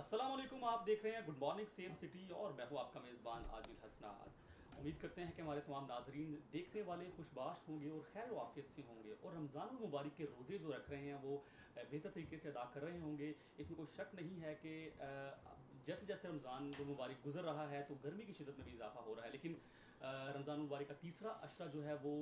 असलम आप देख रहे हैं गुड मॉर्निंग सेफ सिटी और मैं हूँ आपका मेज़बान आजिल हसनाद उम्मीद करते हैं कि हमारे तमाम नाजरीन देखने वाले खुशबाश होंगे और खैर वाफियत से होंगे और रमज़ान मुबारक के रोज़े जो रख रहे हैं वो बेहतर तरीके से अदा कर रहे होंगे इसमें कोई शक नहीं है कि जैसे जैसे रमज़ान मुबारक गुजर रहा है तो गर्मी की शिदत में भी इजाफा हो रहा है लेकिन रमज़ान मुबारक का तीसरा अशरा जो है वो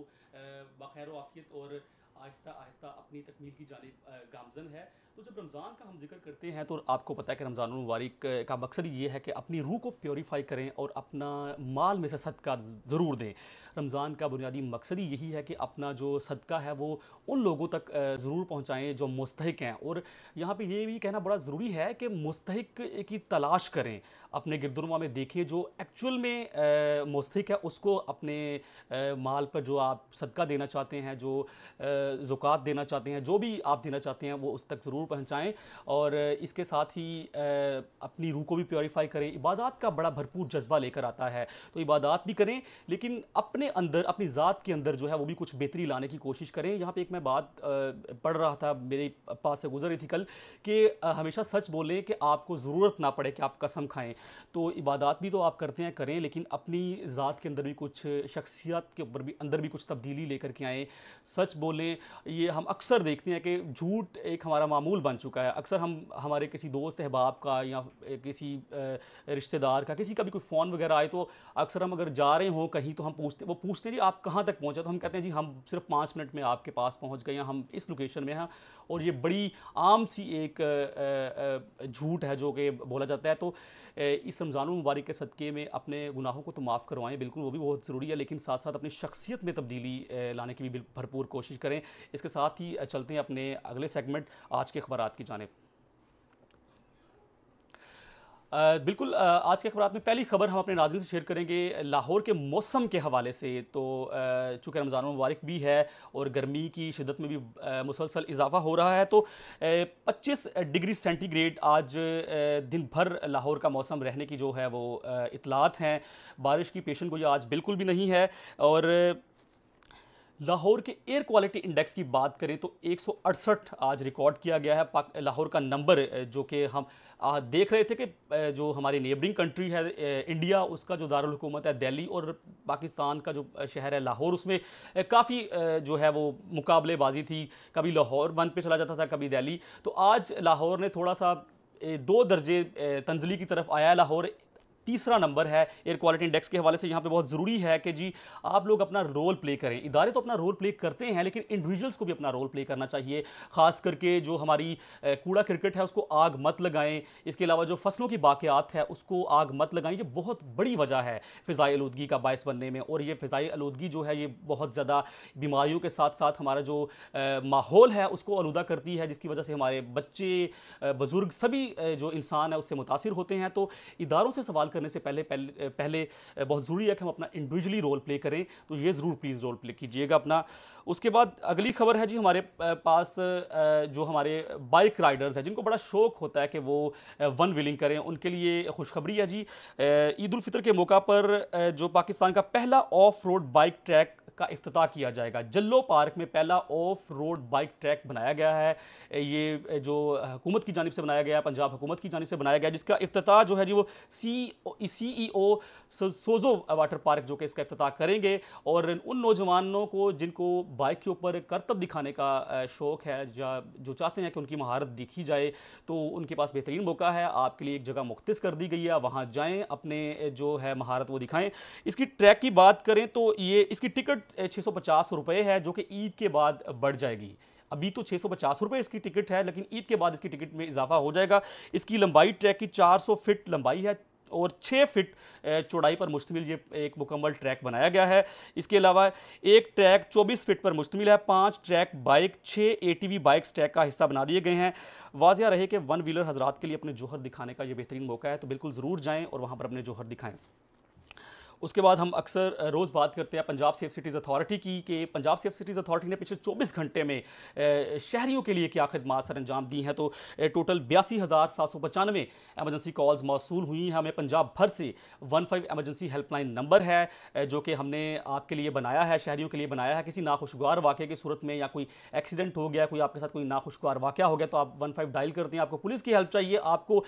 बखैर वाफियत और आहिस्ता आहिस्ता अपनी तकमील की जानब गामजन है तो जब रमज़ान का हम जिक्र करते हैं तो आपको पता है कि रमज़ान मुबारक का मकसद ये है कि अपनी रूह को प्योरीफाई करें और अपना माल में से सदका ज़रूर दें रमज़ान का बुनियादी मकसद ही यही है कि अपना जो सदका है वो उन लोगों तक ज़रूर पहुँचाएँ जो मुस्तक हैं और यहाँ पर ये भी कहना बड़ा ज़रूरी है कि मुस्तक की तलाश करें अपने गिरदुरमा में देखें जो एक्चुअल में मुस्तक है उसको अपने माल पर जो आप सदका देना चाहते हैं जो ज़ुकात देना चाहते हैं जो भी आप देना चाहते हैं वो उस तक ज़रूर ज़रूर पहुँचाएँ और इसके साथ ही अपनी रूह को भी प्योरीफाई करें इबादत का बड़ा भरपूर जज्बा लेकर आता है तो इबादत भी करें लेकिन अपने अंदर अपनी ज़ात के अंदर जो है वो भी कुछ बेहतरी लाने की कोशिश करें यहाँ पर एक मैं बात पढ़ रहा था मेरे पास से गुजर रही थी कल कि हमेशा सच बोलें कि आपको ज़रूरत ना पड़े कि आप कसम खाएँ तो इबादत भी तो आप करते हैं करें लेकिन अपनी ज़ात के अंदर भी कुछ शख्सियत के ऊपर भी अंदर भी कुछ तब्दीली लेकर के आएँ सच बोलें ये हम अक्सर देखते हैं कि झूठ एक हमारा मामूल मामूल बन चुका है अक्सर हम हमारे किसी दोस्त अहबाब का या किसी रिश्तेदार का किसी का भी कोई फ़ोन वगैरह आए तो अक्सर हम अगर जा रहे हों कहीं तो हम पूछते वो पूछते जी आप कहाँ तक पहुँचे तो हम कहते हैं जी हम सिर्फ पाँच मिनट में आपके पास पहुँच गए हैं हम इस लोकेशन में हैं और ये बड़ी आम सी एक झूठ है जो कि बोला जाता है तो इस रमज़ान मुबारक के सदक़े में अपने गुनाहों को तो माफ़ करवाएं बिल्कुल वो भी बहुत ज़रूरी है लेकिन साथ साथ अपनी शख्सियत में तब्दीली लाने की भी भरपूर कोशिश करें इसके साथ ही चलते हैं अपने अगले सेगमेंट आज के अखबार की जानब बिल्कुल आज के अखबार में पहली खबर हम अपने नाजिन से शेयर करेंगे लाहौर के मौसम के हवाले से तो चूँकि रमज़ान मुबारक भी है और गर्मी की शिदत में भी मुसलसल इजाफा हो रहा है तो 25 डिग्री सेंटीग्रेड आज दिन भर लाहौर का मौसम रहने की जो है वो इतलात हैं बारिश की पेशन यह आज बिल्कुल भी नहीं है और लाहौर के एयर क्वालिटी इंडेक्स की बात करें तो 168 आज रिकॉर्ड किया गया है लाहौर का नंबर जो कि हम देख रहे थे कि जो हमारी नेबरिंग कंट्री है इंडिया उसका जो दारुल हुकूमत है दिल्ली और पाकिस्तान का जो शहर है लाहौर उसमें काफ़ी जो है वो मुकाबलेबाजी थी कभी लाहौर वन पे चला जाता था कभी दिल्ली तो आज लाहौर ने थोड़ा सा दो दर्जे तंजली की तरफ आया लाहौर तीसरा नंबर है एयर क्वालिटी इंडेक्स के हवाले से यहाँ पे बहुत ज़रूरी है कि जी आप लोग अपना रोल प्ले करें इदारे तो अपना रोल प्ले करते हैं लेकिन इंडिविजुअल्स को भी अपना रोल प्ले करना चाहिए ख़ास करके जो हमारी कूड़ा क्रिकेट है उसको आग मत लगाएं इसके अलावा जो फसलों की बाक़ात है उसको आग मत लगाएं ये बहुत बड़ी वजह है फ़िज़ाई आलूदगी का बायस बनने में और ये फ़िज़ाई आलूदगी जो है ये बहुत ज़्यादा बीमारियों के साथ साथ हमारा जो माहौल है उसको आलूदा करती है जिसकी वजह से हमारे बच्चे बुज़ुर्ग सभी जो इंसान है उससे मुतासर होते हैं तो इदारों से सवाल करने से पहले पहले, पहले बहुत ज़रूरी है कि हम अपना इंडिविजुअली रोल प्ले करें तो ये ज़रूर प्लीज़ रोल प्ले कीजिएगा अपना उसके बाद अगली खबर है जी हमारे पास जो हमारे बाइक राइडर्स हैं जिनको बड़ा शौक होता है कि वो वन व्हीलिंग करें उनके लिए खुशखबरी है जी ईद उल फितर के मौका पर जो पाकिस्तान का पहला ऑफ रोड बाइक ट्रैक का अफ्ताह किया जाएगा जल्लो पार्क में पहला ऑफ रोड बाइक ट्रैक बनाया गया है ये जो हुकूमत की जानब से बनाया गया पंजाब हुकूमत की जानब से बनाया गया जिसका अफ्ताह जो है जी वो सी सी ई ओ सोजो वाटर पार्क जो कि इसका अफ्ताह करेंगे और उन नौजवानों को जिनको बाइक के ऊपर करतब दिखाने का शौक़ है या जो चाहते हैं कि उनकी महारत दिखी जाए तो उनके पास बेहतरीन मौका है आपके लिए एक जगह मुख्त कर दी गई है वहाँ जाएँ अपने जो है महारत वो दिखाएँ इसकी ट्रैक की बात करें तो ये इसकी टिकट छः सौ पचास है जो कि ईद के बाद बढ़ जाएगी अभी तो छः सौ पचास रुपये इसकी टिकट है लेकिन ईद के बाद इसकी टिकट में इजाफा हो जाएगा इसकी लंबाई ट्रैक की चार सौ फिट लंबाई है और छः फिट चौड़ाई पर मुश्तमिल ये एक मुकम्मल ट्रैक बनाया गया है इसके अलावा एक ट्रैक 24 फिट पर मुश्तमिल है पांच ट्रैक बाइक छः A T V bikes track का हिस्सा बना दिए गए हैं वाजिया रहे कि वन व्हीलर हजरात के लिए अपने जोहर दिखाने का ये बेहतरीन मौका है तो बिल्कुल ज़रूर जाएँ और वहाँ पर अपने जोहर दिखाएँ उसके बाद हम अक्सर रोज़ बात करते हैं पंजाब सेफ सिटीज़ अथॉरिटी की कि पंजाब सेफ सिटीज़ अथॉरिटी ने पिछले 24 घंटे में शहरीों के लिए क्या खदमात सर अंजाम दी हैं तो टोटल बयासी हज़ार सात सौ पचानवे एमरजेंसी कॉल्स मौसू हुई हैं हमें पंजाब भर से one five emergency helpline number है जो कि हमने आपके लिए बनाया है शहरीों के लिए बनाया है किसी नाखुशगवार वाक़े की सूरत में या कोई एक्सीडेंट हो गया कोई आपके साथ कोई नाखुशगवार वाक़ हो गया तो आप वन फाइव डायल करते हैं आपको पुलिस की हेल्प चाहिए आपको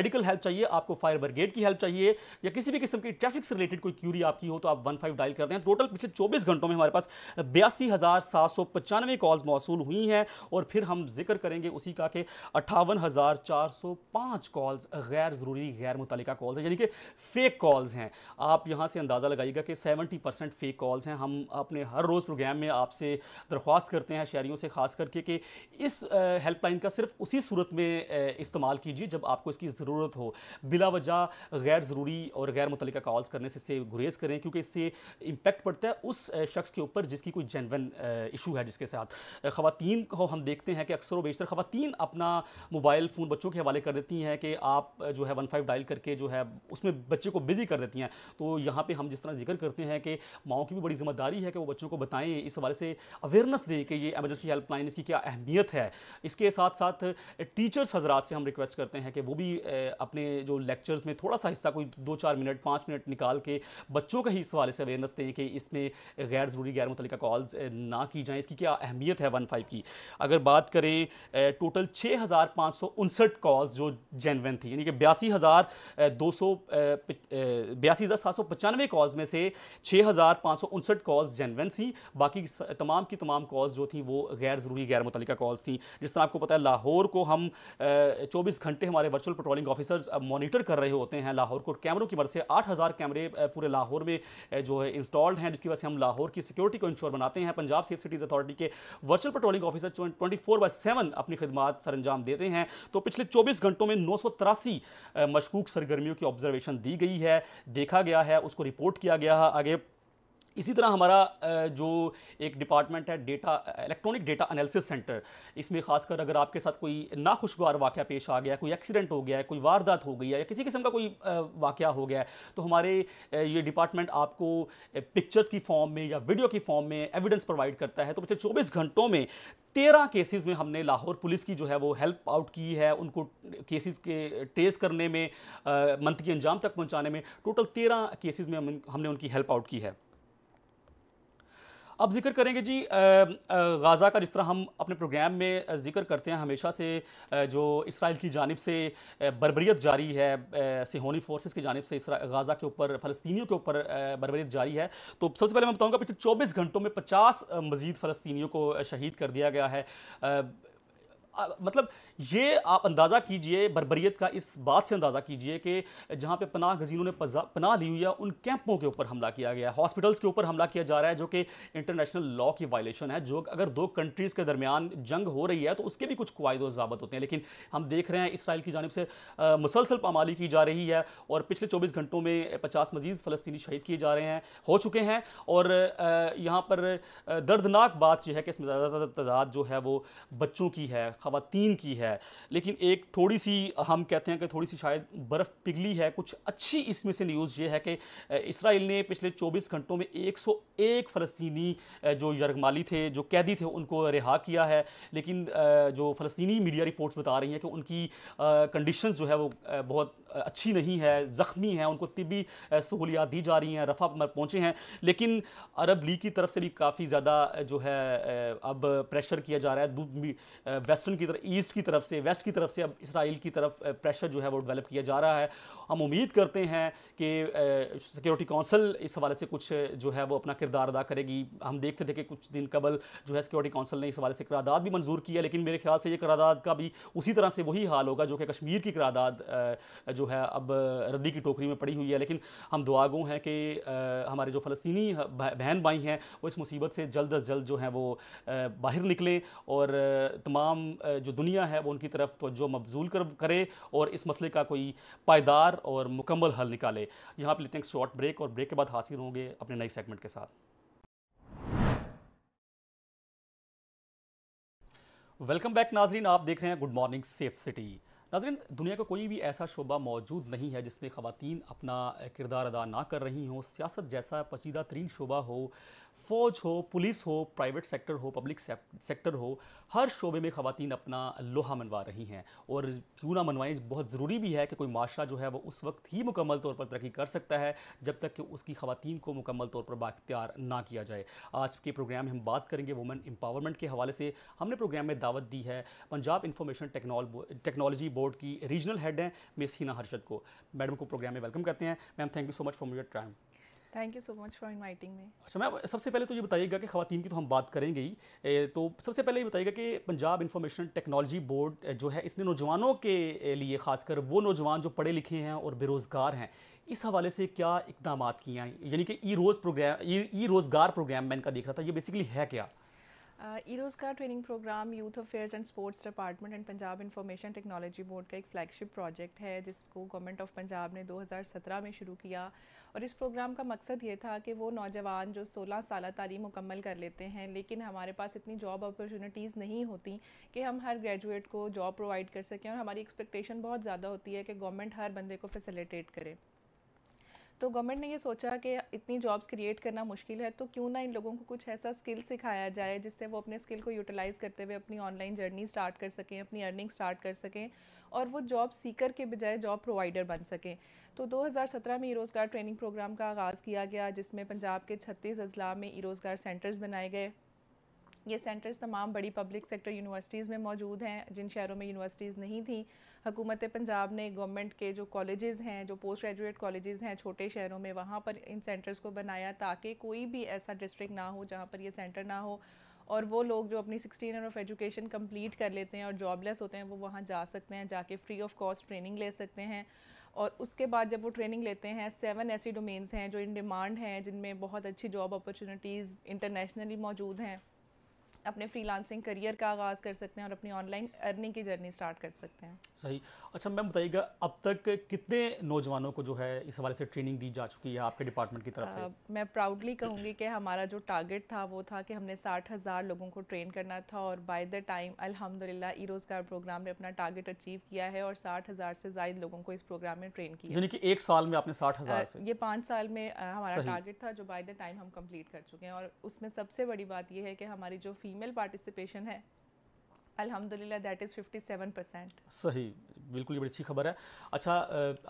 मेडिकल हेल्प चाहिए आपको फायर ब्रिगेड की हेल्प चाहिए या किसी भी किस्म की ट्रैफिक से रिलेटेड कोई कोई क्यूरी आपकी हो तो आप वन फाइव डायल करते हैं टोटल पिछले चौबीस घंटों में हमारे पास बयासी हज़ार सात सौ पचानवे कॉल्स मौसू हुई हैं और फिर हम जिक्र करेंगे उसी का कि अट्ठावन हज़ार चार सौ पाँच कॉल्स गैर ज़रूरी गैर मुतल कॉल्स हैं यानी कि फ़ेक कॉल्स हैं आप यहाँ से अंदाज़ा लगाइएगा कि सेवेंटी परसेंट फ़ेक कॉल्स हैं हम अपने हर रोज़ प्रोग्राम में आपसे दरख्वास्त करते हैं शहरीों से ख़ास करके कि इस हेल्पलाइन का सिर्फ उसी सूरत में इस्तेमाल कीजिए जब आपको इसकी ज़रूरत हो बिला वजह गैर ज़रूरी और गैर मुतल कॉल्स करने से गुरेज करें क्योंकि इससे इम्पैक्ट पड़ता है उस शख्स के ऊपर जिसकी कोई जेनवन इशू है जिसके साथ खातन को हम देखते हैं कि अक्सर व बेशतर खातन अपना मोबाइल फ़ोन बच्चों के हवाले कर देती हैं कि आप जो है वन फाइव डायल करके जो है उसमें बच्चे को बिज़ी कर देती हैं तो यहाँ पर हम जिस तरह जिक्र करते हैं कि माओ की भी बड़ी जिम्मेदारी है कि वो बच्चों को बताएँ इस हवाले से अवेयरनेस दें कि ये एमरजेंसी हेल्पलाइन इसकी क्या अहमियत है इसके साथ साथ टीचर्स हजरात से हम रिक्वेस्ट करते हैं कि वो भी अपने जो लेक्चर्स में थोड़ा सा हिस्सा कोई दो चार मिनट पाँच मिनट निकाल के बच्चों का ही इस हवाले से अवेयरनेस दें कि इसमें गैर ज़रूरी गैर मुतल कॉल्स ना की जाएँ इसकी क्या अहमियत है वन फाइव की अगर बात करें टोटल छः हज़ार पाँच सौ उनसठ कॉल्स जो जेनवन थी यानी कि बयासी हज़ार दो सौ बयासी हज़ार सात सौ पचानवे कॉल्स में से छः हज़ार पाँच सौ उनसठ कॉल्स जेनवन थी बाकी तमाम की तमाम कॉल्स जो थी वो गैर ज़रूरी गैर मुतल कॉल्स थी जिस तरह आपको पता है लाहौर को हम चौबीस घंटे हमारे वर्चुअल पेट्रोलिंग ऑफिसर्स मॉनिटर कर रहे होते हैं लाहौर को कैमरों की मदद से आठ हज़ार कैमरे पूरे लाहौर में जो है इंस्टॉल्ड हैं जिसकी वजह से हम लाहौर की सिक्योरिटी को इंश्योर बनाते हैं पंजाब सेफ सिटीज़ अथॉरिटी के virtual patrolling officer twenty four by seven अपनी खदमात सर अंजाम देते हैं तो पिछले चौबीस घंटों में नौ सौ तिरासी मशकूक सरगर्मियों की ऑब्जर्वेशन दी गई है देखा गया है उसको रिपोर्ट किया गया है आगे इसी तरह हमारा जो एक डिपार्टमेंट है data electronic data analysis centre इसमें खासकर अगर आपके साथ कोई नाखुशगवार वाक़ पेश आ गया कोई एक्सीडेंट हो गया है कोई वारदात हो गई है या किसी किस्म का कोई वाक़ हो गया है तो हमारे ये डिपार्टमेंट आपको पिक्चर्स की फॉर्म में या वीडियो की फॉर्म में एविडेंस प्रोवाइड करता है तो पिछले चौबीस घंटों में तेरह केसेस में हमने लाहौर पुलिस की जो है वो हेल्प आउट की है उनको केसेस के ट्रेस करने में मंथ के अंजाम तक पहुंचाने में टोटल तेरह केसेस में हमने उनकी हेल्प आउट की है अब जिक्र करेंगे जी गाज़ा का जिस तरह हम अपने प्रोग्राम में जिक्र करते हैं हमेशा से जो इसराइल की जानब से बरबरीत जारी है सिहोनी फोर्सेस की जानब से गाज़ा के ऊपर फ़लस्तियों के ऊपर बरबरीत जारी है तो सबसे पहले मैं बताऊँगा पिछले चौबीस घंटों में पचास मज़ीद फ़लस्तियों को शहीद कर दिया गया है आ, मतलब ये आप अंदाज़ा कीजिए बरबरीत का इस बात से अंदाज़ा कीजिए कि जहाँ पे पनाह गजीनों ने पनाह ली हुई है उन कैंपों के ऊपर हमला किया गया है हॉस्पिटल्स के ऊपर हमला किया जा रहा है जो कि इंटरनेशनल लॉ की वायलेशन है जो अगर दो कंट्रीज़ के दरमियान जंग हो रही है तो उसके भी कुछ कवायद ज़ाबत होते हैं लेकिन हम देख रहे हैं इसराइल की जानब से मुसलसल पामाली की जा रही है और पिछले चौबीस घंटों में पचास मजीद फ़लस्तनी शहीद किए जा रहे हैं हो चुके हैं और यहाँ पर दर्दनाक बात यह है कि इसमें ज़्यादातर तादाद जो है वो बच्चों की है खातन की है लेकिन एक थोड़ी सी हम कहते हैं कि थोड़ी सी शायद बर्फ़ पिघली है कुछ अच्छी इसमें से न्यूज़ ये है कि इसराइल ने पिछले 24 घंटों में 101 फ़लस्तनी जो यरगमाली थे जो कैदी थे उनको रिहा किया है लेकिन जो फ़लस्तनी मीडिया रिपोर्ट्स बता रही हैं कि उनकी कंडीशन जो है वो बहुत अच्छी नहीं है ज़ख्मी हैं उनको तिबी सहूलियात दी जा रही हैं रफ़ा पर पहुँचे हैं लेकिन अरब लीग की तरफ से भी काफ़ी ज़्यादा जो है अब प्रेशर किया जा रहा है वेस्टर्न की तरफ ईस्ट की तरफ से वेस्ट की तरफ से अब इसराइल की तरफ प्रेशर जो है वो डेवलप किया जा रहा है हम उम्मीद करते हैं कि सिक्योरिटी काउंसिल इस हवाले से कुछ जो है वो अपना किरदार अदा करेगी हम देखते थे कि कुछ दिन कबल जो है सिक्योरिटी काउंसिल ने इस हवाले से करारदादा भी मंजूर किया लेकिन मेरे ख्याल से ये करारदाद का भी उसी तरह से वही हाल होगा जो कि कश्मीर की करारदादा जो जो है अब रद्दी की टोकरी में पड़ी हुई है लेकिन हम दुआगो हैं कि हमारे जो फ़लस्तनी बहन भाई हैं वो इस मुसीबत से जल्द अज जल्द जो हैं वो बाहर निकलें और तमाम जो दुनिया है वो उनकी तरफ तोज्जो मबजूल कर करे और इस मसले का कोई पायदार और मुकम्मल हल निकाले यहाँ पर लेते हैं शॉर्ट ब्रेक और ब्रेक के बाद हासिल होंगे अपने नए सेगमेंट के साथ वेलकम बैक नाजरीन आप देख रहे हैं गुड मॉर्निंग सेफ सिटी नाजरन दुनिया का कोई भी ऐसा शोबा मौजूद नहीं है जिसमें ख़वातीन अपना किरदार अदा ना कर रही हों सियासत जैसा पचीदा तरीन शोबा हो फौज हो पुलिस हो प्राइवेट सेक्टर हो पब्लिक सेक्टर हो हर शोबे में ख़वान अपना लोहा मनवा रही हैं और क्यों ना मनवाएं बहुत ज़रूरी भी है कि कोई माशरा जो है वो उस वक्त ही मुकम्मल तौर पर तरक्की कर सकता है जब तक कि उसकी खातन को मुकम्मल तौर पर बाख्तियार ना किया जाए आज के प्रोग्राम में हम बात करेंगे वुमेन एम्पावरमेंट के हवाले से हमने प्रोग्राम में दावत दी है पंजाब इन्फॉर्मेशन टेक्नोलॉजी बोर्ड की रीजनल हेड हैं मिस हिना हर्षद को मैडम को प्रोग्राम में वेलकम करते हैं ma'am thank you so much for your time thank you so much for inviting me अच्छा मैम सबसे पहले तो ये बताइएगा कि खातन की तो हम बात करेंगे ही तो सबसे पहले ये बताइएगा कि पंजाब इंफॉर्मेशन टेक्नोलॉजी बोर्ड जो है इसने नौजवानों के लिए खासकर वो नौजवान जो पढ़े लिखे हैं और बेरोज़गार हैं इस हवाले से क्या इकदाम किए हैं यानी कि ई रोज़ प्रोग्राम ई रोज़गार प्रोग्राम मैं इनका देख रहा था ये बेसिकली है क्या ईरोज़ का training programme youth affairs and sports department and Punjab information technology board का एक फ्लैगशिप प्रोजेक्ट है जिसको गवर्नमेंट ऑफ पंजाब ने 2017 में शुरू किया और इस प्रोग्राम का मकसद ये था कि वो नौजवान जो 16 साल तारीम मुकम्मल कर लेते हैं लेकिन हमारे पास इतनी जॉब अपॉर्चुनिटीज़ नहीं होती कि हम हर ग्रेजुएट को जॉब प्रोवाइड कर सकें और हमारी एक्सपेक्टेशन बहुत ज़्यादा होती है कि गवर्नमेंट हर बंदे को फैसिलिटेट करे तो गवर्नमेंट ने ये सोचा कि इतनी जॉब्स क्रिएट करना मुश्किल है तो क्यों ना इन लोगों को कुछ ऐसा स्किल सिखाया जाए जिससे वो अपने स्किल को यूटिलाइज़ करते हुए अपनी ऑनलाइन जर्नी स्टार्ट कर सकें अपनी अर्निंग स्टार्ट कर सकें और वो जॉब सीकर के बजाय जॉब प्रोवाइडर बन सकें तो 2017 में ई रोज़गार ट्रेनिंग प्रोग्राम का आगाज़ किया गया जिसमें पंजाब के छत्तीस अजला में ई रोज़गार सेंटर्स बनाए गए ये सेंटर्स तमाम बड़ी पब्लिक सेक्टर यूनिवर्सिटीज़ में मौजूद हैं जिन शहरों में यूनिवर्सिटीज़ नहीं थी हकूमत पंजाब ने गवर्नमेंट के जो कॉलेजेस हैं जो पोस्ट ग्रेजुएट कॉलेजेस हैं छोटे शहरों में वहाँ पर इन सेंटर्स को बनाया ताकि कोई भी ऐसा डिस्ट्रिक्ट ना हो जहाँ पर ये सेंटर ना हो और वो लोग जो अपनी sixteen year of education complete कर लेते हैं और जॉबलेस होते हैं वो वहाँ जा सकते हैं जाके फ्री ऑफ कॉस्ट ट्रेनिंग ले सकते हैं और उसके बाद जब वो ट्रेनिंग लेते हैं सेवन ऐसी डोमेन्स हैं जो इन डिमांड हैं जिनमें बहुत अच्छी जॉब अपॉर्चुनिटीज़ इंटरनेशनली मौजूद हैं अपने फ्रीलांसिंग करियर का आगाज़ कर सकते हैं और अपनी ऑनलाइन अर्निंग की जर्नी स्टार्ट कर सकते हैं सही अच्छा मैम बताइएगा अब तक कितने नौजवानों को जो है इस हवाले से ट्रेनिंग दी जा चुकी है आपके डिपार्टमेंट की तरफ से मैं प्राउडली कहूँगी कि हमारा जो टारगेट था वो था कि हमने साठ हज़ार लोगों को ट्रेन करना था और बाय द टाइम अलहमदिल्ला ई रोज़गार प्रोग्राम ने अपना टारगेट अचीव किया है और साठ हज़ार से ज्यादा लोगों को इस प्रोग्राम में ट्रेन किया यानी कि एक साल में आपने साठ हज़ार ये पाँच साल में हमारा टारगेट था जो बाय द टाइम हम कम्प्लीट कर चुके हैं और उसमें सबसे बड़ी बात यह है कि हमारी जो फीस फीमेल पार्टिसिपेशन है अल्हम्दुलिल्लाह दैट इज़ सेवन परसेंट सही बिल्कुल ये बड़ी अच्छी खबर है अच्छा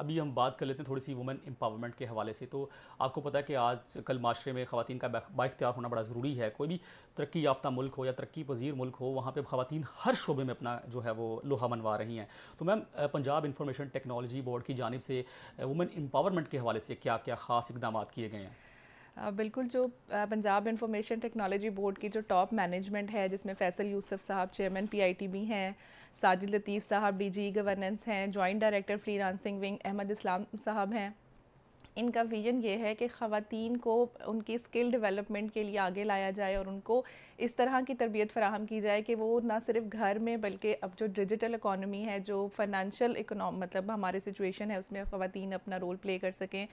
अभी हम बात कर लेते हैं थोड़ी सी वुमेन एम्पावरमेंट के हवाले से तो आपको पता है कि आज कल माशरे में ख़वान का बाख्तियार होना बड़ा ज़रूरी है कोई भी तरक्की याफ्ता मुल्क हो या तरक्की पजीर मुल्क हो वहाँ पर खातन हर शोबे में अपना जो है वो लोहा मनवा रही हैं तो ma'am Punjab information technology board की जानब से वुमेन एम्पावरमेंट के हवाले से क्या क्या ख़ास इकदाम किए गए हैं बिल्कुल जो पंजाब इंफॉर्मेशन टेक्नोलॉजी बोर्ड की जो टॉप मैनेजमेंट है जिसमें फैसल यूसुफ साहब चेयरमैन पी भी हैं Sajid Latif sahab D G governance हैं जॉइंट डायरेक्टर फ्री विंग अहमद इस्लाम साहब हैं इनका विजन ये है कि ख़वान को उनकी स्किल डेवलपमेंट के लिए आगे लाया जाए और उनको इस तरह की तरबियत फराहम की जाए कि वो ना सिर्फ घर में बल्कि अब जो डिजिटल इकानमी है जो फाइनेंशियल इकोनॉम मतलब हमारे सिचुएशन है उसमें ख़वान अपना रोल प्ले कर सकें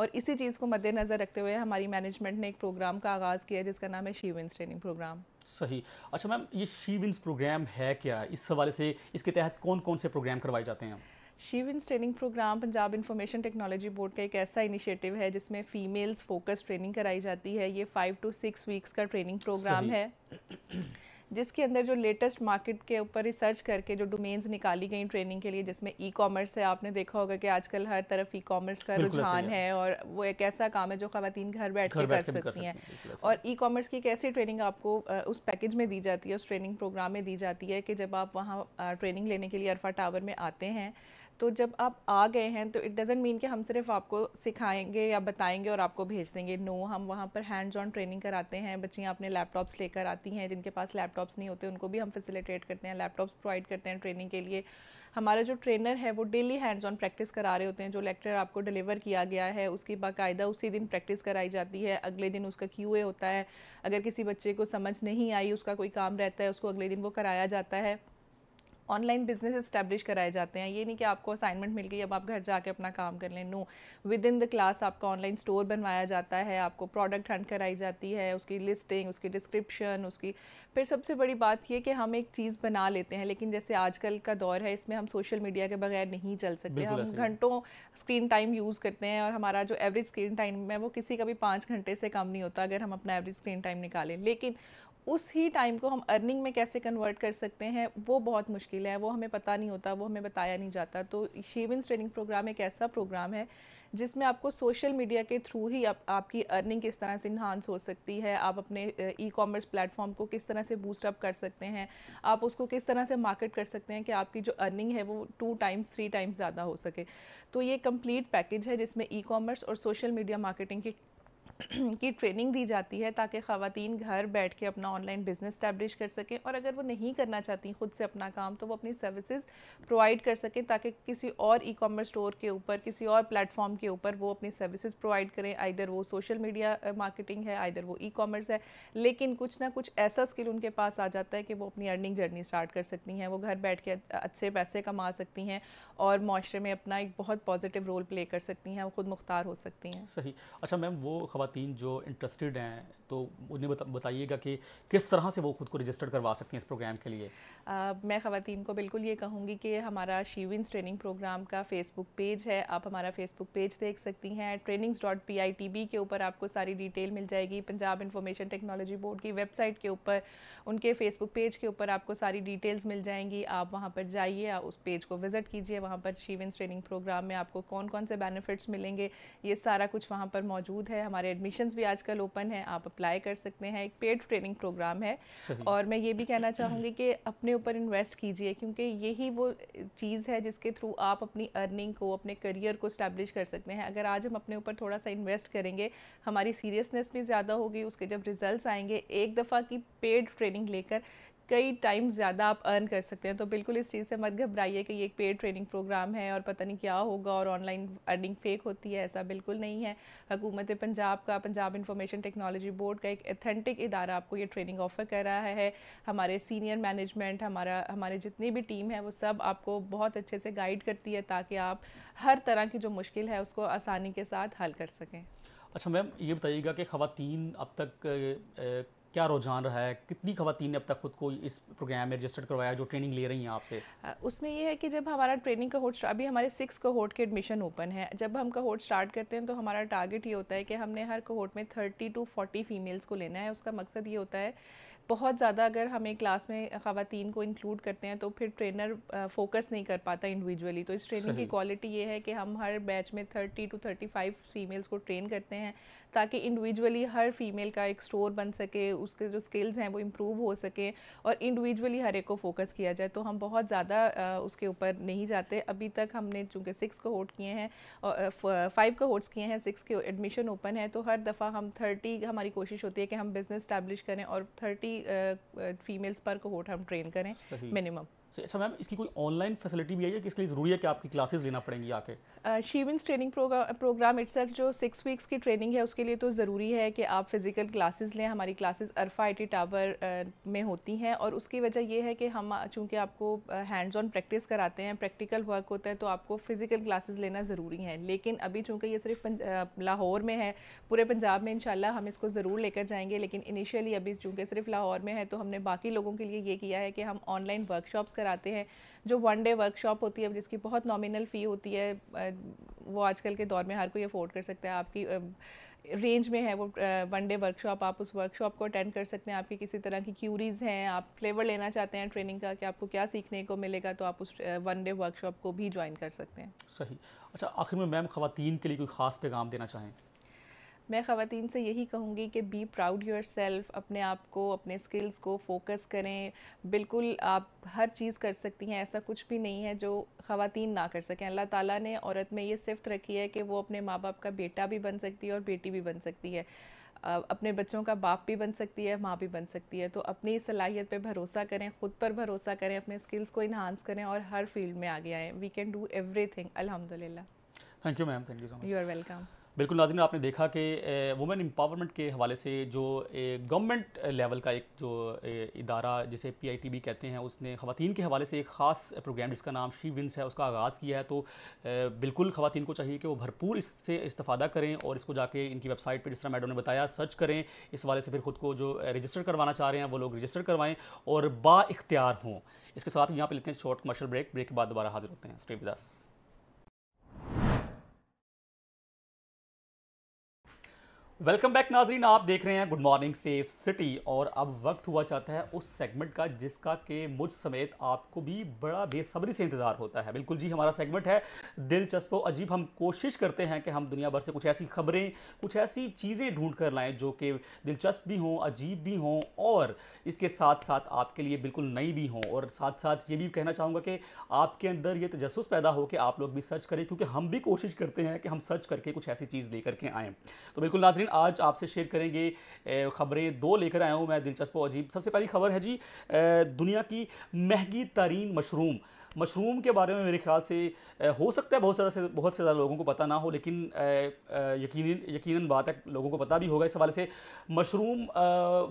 और इसी चीज़ को मद्देनज़र रखते हुए हमारी मैनेजमेंट ने एक प्रोग्राम का आगाज़ किया जिसका नाम है शीवेंस ट्रेनिंग प्रोग्राम सही अच्छा मैम ये शी विंस प्रोग्राम है क्या इस हवाले से इसके तहत कौन कौन से प्रोग्राम करवाए जाते हैं इंस training programme Punjab information technology board का एक ऐसा इनिशिएटिव है जिसमें फीमेल्स फोकस ट्रेनिंग कराई जाती है ये फाइव टू सिक्स वीक्स का ट्रेनिंग प्रोग्राम है जिसके अंदर जो लेटेस्ट मार्केट के ऊपर रिसर्च करके जो डोमेन्स निकाली गई ट्रेनिंग के लिए जिसमें ई कॉमर्स है आपने देखा होगा कि आजकल हर तरफ ई कॉमर्स का रुझान है।, है और वो एक ऐसा काम है जो खातन घर बैठ के कर सकती हैं और ई कॉमर्स की एक ऐसी ट्रेनिंग आपको उस पैकेज में दी जाती है उस ट्रेनिंग प्रोग्राम में दी जाती है कि जब आप वहाँ ट्रेनिंग लेने के लिए अरफा टावर में आते हैं तो जब आप आ गए हैं तो इट डजेंट मीन कि हम सिर्फ आपको सिखाएंगे या बताएंगे और आपको भेज देंगे नो no, हम वहाँ पर हैंड्स ऑन ट्रेनिंग कराते हैं बच्चियाँ अपने लैपटॉप्स लेकर आती हैं जिनके पास लैपटॉप्स नहीं होते उनको भी हम फैसिलिटेट करते हैं लैपटॉप्स प्रोवाइड करते हैं ट्रेनिंग के लिए हमारा जो ट्रेनर है वो डेली हैंड्स ऑन प्रैक्टिस करा रहे होते हैं जो लेक्चर आपको डिलीवर किया गया है उसकी बाकायदा उसी दिन प्रैक्टिस कराई जाती है अगले दिन उसका क्यू होता है अगर किसी बच्चे को समझ नहीं आई उसका कोई काम रहता है उसको अगले दिन वो कराया जाता है ऑनलाइन बिजनेस इस्टेब्लिश कराए जाते हैं ये नहीं कि आपको असाइनमेंट मिल गई अब आप घर जाके अपना काम कर लें no within the class आपका ऑनलाइन स्टोर बनवाया जाता है आपको प्रोडक्ट हंड कराई जाती है उसकी लिस्टिंग उसकी डिस्क्रिप्शन उसकी फिर सबसे बड़ी बात ये कि हम एक चीज़ बना लेते हैं लेकिन जैसे आजकल का दौर है इसमें हम सोशल मीडिया के बगैर नहीं चल सकते हम घंटों स्क्रीन टाइम यूज़ करते हैं और हमारा जो एवरेज स्क्रीन टाइम है वो किसी का भी पाँच घंटे से कम नहीं होता अगर हम अपना एवरेज स्क्रीन टाइम निकालें लेकिन उस ही टाइम को हम अर्निंग में कैसे कन्वर्ट कर सकते हैं वो बहुत मुश्किल है वो हमें पता नहीं होता वो हमें बताया नहीं जाता तो शेविंस ट्रेनिंग प्रोग्राम एक ऐसा प्रोग्राम है जिसमें आपको सोशल मीडिया के थ्रू ही आप, आपकी अर्निंग किस तरह से इन्हांस हो सकती है आप अपने ई कॉमर्स प्लेटफॉर्म को किस तरह से बूस्ट अप कर सकते हैं आप उसको किस तरह से मार्केट कर सकते हैं कि आपकी जो अर्निंग है वो टू टाइम्स थ्री टाइम्स ज़्यादा हो सके तो ये कम्प्लीट पैकेज है जिसमें ई कॉमर्स और सोशल मीडिया मार्केटिंग की की ट्रेनिंग दी जाती है ताकि ख़वातीन घर बैठ के अपना ऑनलाइन बिज़नेस स्टैब्लिश कर सकें और अगर वो नहीं करना चाहती ख़ुद से अपना काम तो वो अपनी सर्विसेज प्रोवाइड कर सकें ताकि किसी और ई कॉमर्स स्टोर के ऊपर किसी और प्लेटफॉर्म के ऊपर वो अपनी सर्विसेज प्रोवाइड करें आइधर वो सोशल मीडिया मार्केटिंग है आइधर वो ई कॉमर्स है लेकिन कुछ ना कुछ ऐसा स्किल उनके पास आ जाता है कि वो अपनी अर्निंग जर्नी स्टार्ट कर सकती हैं वो घर बैठ के अच्छे पैसे कमा सकती हैं और माशरे में अपना एक बहुत पॉजिटिव रोल प्ले कर सकती हैं वो खुद मुख्तार हो सकती हैं सही अच्छा मैम वो खवत खातन जो इंटरेस्टेड हैं तो उन्हें बताइएगा कि किस तरह से वो खुद को रजिस्टर करवा सकती हैं इस प्रोग्राम के लिए आ, मैं खातन को बिल्कुल ये कहूँगी कि हमारा शीविंस ट्रेनिंग प्रोग्राम का फेसबुक पेज है आप हमारा फेसबुक पेज देख सकती हैं trainings dot P I T B के ऊपर आपको सारी डिटेल मिल जाएगी पंजाब इंफॉर्मेशन टेक्नोलॉजी बोर्ड की वेबसाइट के ऊपर उनके फेसबुक पेज के ऊपर आपको सारी डिटेल्स मिल जाएंगी आप वहाँ पर जाइए उस पेज को विज़िट कीजिए वहाँ पर शीविंस ट्रेनिंग प्रोग्राम में आपको कौन कौन से बेनिफिट्स मिलेंगे ये सारा कुछ वहाँ पर मौजूद है हमारे एडमिशन्स भी आजकल ओपन है आप अप्लाई कर सकते हैं एक पेड ट्रेनिंग प्रोग्राम है और मैं ये भी कहना चाहूँगी कि अपने ऊपर इन्वेस्ट कीजिए क्योंकि यही वो चीज़ है जिसके थ्रू आप अपनी अर्निंग को अपने करियर को स्टैब्लिश कर सकते हैं अगर आज हम अपने ऊपर थोड़ा सा इन्वेस्ट करेंगे हमारी सीरियसनेस भी ज़्यादा होगी उसके जब रिजल्ट आएंगे एक दफ़ा की पेड ट्रेनिंग लेकर कई टाइम ज़्यादा आप अर्न कर सकते हैं तो बिल्कुल इस चीज़ से मत घबराइए कि ये एक पेड ट्रेनिंग प्रोग्राम है और पता नहीं क्या होगा और ऑनलाइन अर्निंग फेक होती है ऐसा बिल्कुल नहीं है हकूमत पंजाब का पंजाब इंफॉर्मेशन टेक्नोलॉजी बोर्ड का एक अथेंटिक इदारा आपको ये ट्रेनिंग ऑफ़र कर रहा है हमारे सीनियर मैनेजमेंट हमारा हमारे जितनी भी टीम है वो सब आपको बहुत अच्छे से गाइड करती है ताकि आप हर तरह की जो मुश्किल है उसको आसानी के साथ हल कर सकें अच्छा मैम ये बताइएगा कि खातन अब तक क्या रुझान रहा है कितनी खवतान ने अब तक खुद को इस प्रोग्राम में रजिस्टर करवाया जो ट्रेनिंग ले रही हैं आपसे उसमें यह है कि जब हमारा ट्रेनिंग का होट अभी हमारे सिक्स होट के एडमिशन ओपन है जब हम कोहोट स्टार्ट करते हैं तो हमारा टारगेट ये होता है कि हमने हर कोहोट में थर्टी टू फोर्टी फीमेल्स को लेना है उसका मकसद ये होता है बहुत ज़्यादा अगर हमें क्लास में ख़वान को इंक्लूड करते हैं तो फिर ट्रेनर फोकस नहीं कर पाता इंडिविजुअली तो इस ट्रेनिंग की क्वालिटी ये है कि हम हर बैच में thirty to thirty five females को ट्रेन करते हैं ताकि इंडिविजुअली हर फीमेल का एक स्टोर बन सके उसके जो स्किल्स हैं वो इम्प्रूव हो सके और इंडिविजुअली हर एक को फोकस किया जाए तो हम बहुत ज़्यादा उसके ऊपर नहीं जाते अभी तक हमने चूँकि सिक्स को होट किए हैं और फाइव को होट्स किए हैं सिक्स के एडमिशन ओपन है तो हर दफ़ा हम थर्टी हमारी कोशिश होती है कि हम बिज़नेस इस्टेब्लिश करें और थर्टी फीमेल्स पर कोहोट हम ट्रेन करें मिनिमम सो अच्छा मैम इसकी कोई ऑनलाइन फैसिलिटी भी है या इसके लिए ज़रूरी है कि आपकी क्लासेस लेना पड़ेंगी आके शीविंस ट्रेनिंग प्रोग्राम इट्स जो सिक्स वीक्स की ट्रेनिंग है उसके लिए तो ज़रूरी है कि आप फिज़िकल क्लासेस लें हमारी क्लासेस अरफा आई टावर में होती हैं और उसकी वजह यह है कि हम चूँकि आपको हैंड्स ऑन प्रैक्टिस कराते हैं प्रैक्टिकल वर्क होता है तो आपको फ़िज़िकल क्लासेस लेना ज़रूरी है लेकिन अभी चूँकि ये सिर्फ लाहौर में है पूरे पंजाब में इन हम इसको ज़रूर लेकर जाएंगे लेकिन इनिशियली अभी चूँकि सिर्फ लाहौर में है तो हमने बाकी लोगों के लिए ये किया है कि हम ऑनलाइन वर्कशॉप्स अक्सर आते हैं जो वन डे वर्कशॉप होती है जिसकी बहुत नॉमिनल फ़ी होती है वो आजकल के दौर में हर कोई अफोर्ड कर सकता है आपकी रेंज में है वो वन डे वर्कशॉप आप उस वर्कशॉप को अटेंड कर सकते हैं आपकी किसी तरह की क्यूरीज़ हैं आप फ्लेवर लेना चाहते हैं ट्रेनिंग का कि आपको क्या सीखने को मिलेगा तो आप उस वन डे वर्कशॉप को भी ज्वाइन कर सकते हैं सही अच्छा आखिर में मैम ख़वान के लिए कोई ख़ास पैगाम देना चाहें मैं ख़वान से यही कहूँगी कि बी प्राउड योर सेल्फ अपने आप को अपने स्किल्स को फोकस करें बिल्कुल आप हर चीज़ कर सकती हैं ऐसा कुछ भी नहीं है जो ख़वान ना कर सकें अल्लाह ताला ने औरत में ये सिफ्त रखी है कि वो अपने माँ बाप का बेटा भी बन सकती है और बेटी भी बन सकती है अपने बच्चों का बाप भी बन सकती है माँ भी बन सकती है तो अपनी सलाहियत पे भरोसा करें ख़ुद पर भरोसा करें अपने स्किल्स को इन्हांस करें और हर फील्ड में आगे आएँ वी कैन डू एवरी थिंग अलहमदिल्ला thank you ma'am thank you so much you are welcome बिल्कुल नाजिन आपने देखा कि वुमेन एम्पावरमेंट के हवाले से जो गवर्नमेंट लेवल का एक जो इदारा जिसे पी आई टी बी कहते हैं उसने खातन के हवाले से एक ख़ास प्रोग्राम जिसका नाम शी विंस है उसका आगाज़ किया है तो बिल्कुल खातन को चाहिए कि वो भरपूर इससे इस्ता करें और इसको जाके इनकी वेबसाइट पर जिस तरह मैडम ने बताया सर्च करें इस हवाले से फिर ख़ुद को जो रजिस्टर करवाना चाह रहे हैं वो लोग रजिस्टर करवाएँ और बा हों इसके साथ यहाँ पर लेते हैं शॉर्ट कमर्शल ब्रेक ब्रेक के बाद दोबारा हाजिर होते हैं स्टेविदास वेलकम बैक नाजरीन आप देख रहे हैं गुड मॉर्निंग सेफ सिटी और अब वक्त हुआ चाहता है उस सेगमेंट का जिसका के मुझ समेत आपको भी बड़ा बेसब्री से इंतज़ार होता है बिल्कुल जी हमारा सेगमेंट है दिलचस्प अजीब हम कोशिश करते हैं कि हम दुनिया भर से कुछ ऐसी खबरें कुछ ऐसी चीज़ें ढूंढ कर लाएं जो कि दिलचस्प भी हों अजीब भी हों और इसके साथ साथ आपके लिए बिल्कुल नई भी हों और साथ साथ ये भी कहना चाहूँगा कि आपके अंदर ये तजस पैदा हो कि आप लोग भी सर्च करें क्योंकि हम भी कोशिश करते हैं कि हम सर्च करके कुछ ऐसी चीज़ लेकर के आएँ तो बिल्कुल नाजरीन आज आपसे शेयर करेंगे खबरें दो लेकर आया हूँ मैं दिलचस्प अजीब सबसे पहली खबर है जी दुनिया की महंगी तरीन मशरूम मशरूम के बारे में मेरे ख्याल से हो सकता है बहुत ज़्यादा से बहुत से ज़्यादा लोगों को पता ना हो लेकिन यकीन यकीनन बात है लोगों को पता भी होगा इस हवाले से मशरूम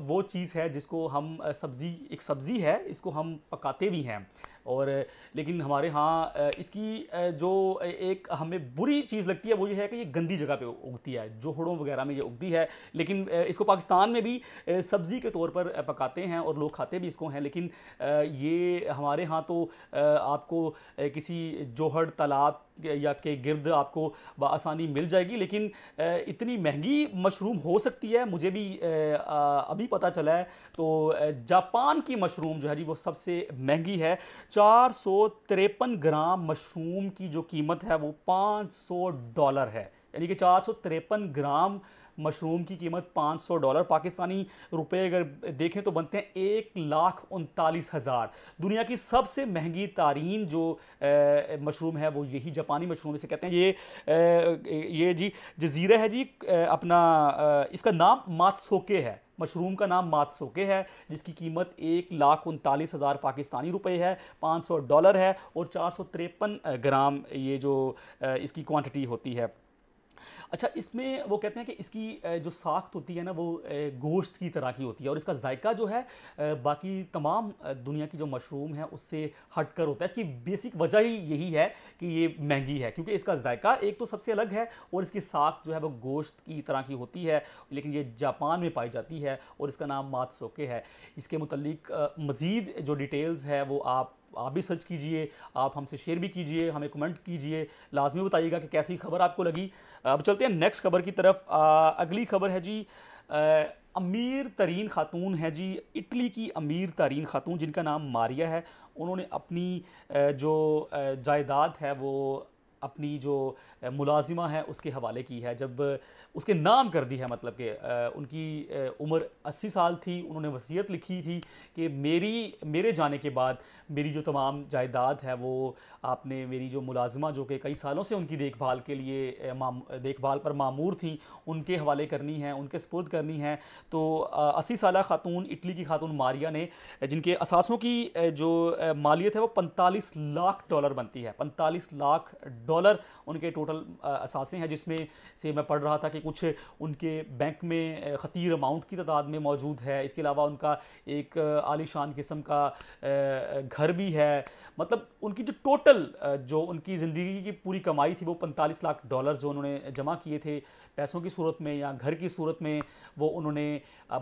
वो चीज़ है जिसको हम सब्ज़ी एक सब्ज़ी है इसको हम पकाते भी हैं और लेकिन हमारे यहाँ इसकी जो एक हमें बुरी चीज़ लगती है वो ये है कि ये गंदी जगह पे उगती है जोहड़ों वगैरह में ये उगती है लेकिन इसको पाकिस्तान में भी सब्ज़ी के तौर पर पकाते हैं और लोग खाते भी इसको हैं लेकिन ये हमारे यहाँ तो आपको किसी जोहड़ तालाब या के गिर्द आपको आसानी मिल जाएगी लेकिन इतनी महंगी मशरूम हो सकती है मुझे भी अभी पता चला है तो जापान की मशरूम जो है जी वो सबसे महंगी है चार ग्राम मशरूम की जो कीमत है वो 500 डॉलर है यानी कि चार ग्राम मशरूम की कीमत 500 डॉलर पाकिस्तानी रुपए अगर देखें तो बनते हैं एक लाख उनतालीस हज़ार दुनिया की सबसे महंगी तारीन जो मशरूम है वो यही जापानी मशरूम इसे कहते हैं ये आ, ये जी जजीरा है जी आ, अपना इसका नाम मातसोके है मशरूम का नाम मातसोके है जिसकी कीमत एक लाख उनतालीस हज़ार पाकिस्तानी रुपए है 500 डॉलर है और चार ग्राम ये जो इसकी क्वान्टिटी होती है अच्छा इसमें वो कहते हैं कि इसकी जो साख्त होती है ना वो गोश्त की तरह की होती है और इसका जायका जो है बाकी तमाम दुनिया की जो मशरूम है उससे हट कर होता है इसकी बेसिक वजह ही यही है कि ये महंगी है क्योंकि इसका जायका एक तो सबसे अलग है और इसकी साख जो है वो गोश्त की तरह की होती है लेकिन ये जापान में पाई जाती है और इसका नाम मात सोके है इसके मतलब मज़ीद जो डिटेल्स है वो आप आप भी सर्च कीजिए आप हमसे शेयर भी कीजिए हमें कमेंट कीजिए लाजमी बताइएगा कि कैसी खबर आपको लगी अब चलते हैं नेक्स्ट खबर की तरफ आ, अगली खबर है जी आ, अमीर तरीन खातून है जी इटली की अमीर तरीन खातून जिनका नाम मारिया है उन्होंने अपनी जो जायदाद है वो अपनी जो मुलाजिमा है उसके हवाले की है जब उसके नाम कर दी है मतलब कि उनकी उम्र 80 साल थी उन्होंने वसीयत लिखी थी कि मेरी मेरे जाने के बाद मेरी जो तमाम जायदाद है वो आपने मेरी जो मुलाजमा जो कि कई सालों से उनकी देखभाल के लिए देखभाल पर मामूर थी उनके हवाले करनी है उनके सपुर्द करनी है तो अस्सी साल खातून इटली की खातून मारिया ने जिनके असासों की जो मालियत है वो पैंतालीस लाख डॉलर बनती है पैंतालीस लाख डॉलर उनके टोटल असासे हैं जिसमें से मैं पढ़ रहा था कि कुछ उनके बैंक में ख़तीर अमाउंट की तादाद में मौजूद है इसके अलावा उनका एक आलिशान किस्म का घर घर भी है मतलब उनकी जो टोटल जो उनकी ज़िंदगी की पूरी कमाई थी वो 45 लाख डॉलर जो उन्होंने जमा किए थे पैसों की सूरत में या घर की सूरत में वो उन्होंने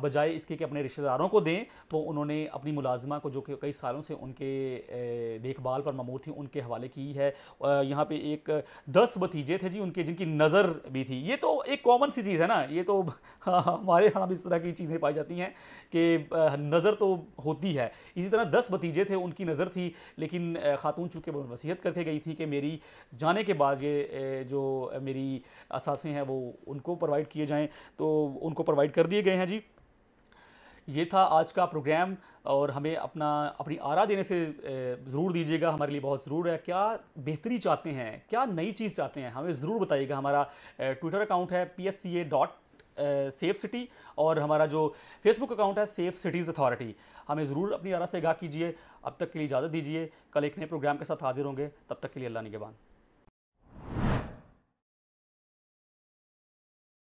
बजाय इसके कि अपने रिश्तेदारों को दें वो उन्होंने अपनी मुलाजमा को जो कि कई सालों से उनके देखभाल पर ममूर थी उनके हवाले की है यहाँ पे एक दस भतीजे थे जी उनके जिनकी नज़र भी थी ये तो एक कॉमन सी चीज़ है ना ये तो हमारे यहाँ भी इस तरह की चीज़ें पाई जाती हैं कि नज़र तो होती है इसी तरह दस भतीजे थे उनकी नज़र थी लेकिन ख़ातून चूँकि वो वसीहत करके गई थी कि मेरी जाने के बाद ये जो मेरी असासें हैं वो उनको प्रोवाइड किए जाएँ तो उनको प्रोवाइड कर दिए गए हैं जी ये था आज का प्रोग्राम और हमें अपना अपनी आरा देने से ज़रूर दीजिएगा हमारे लिए बहुत ज़रूर है क्या बेहतरी चाहते हैं क्या नई चीज़ चाहते हैं हमें ज़रूर बताइएगा हमारा ट्विटर अकाउंट है P S C A dot safe city और हमारा जो फेसबुक अकाउंट है सेफ सिटीज़ अथॉरिटी हमें ज़रूर अपनी आरा से आगाह कीजिए अब तक के लिए इजाज़त दीजिए कल एक नए प्रोग्राम के साथ हाजिर होंगे तब तक के लिए अल्लाह निगेबान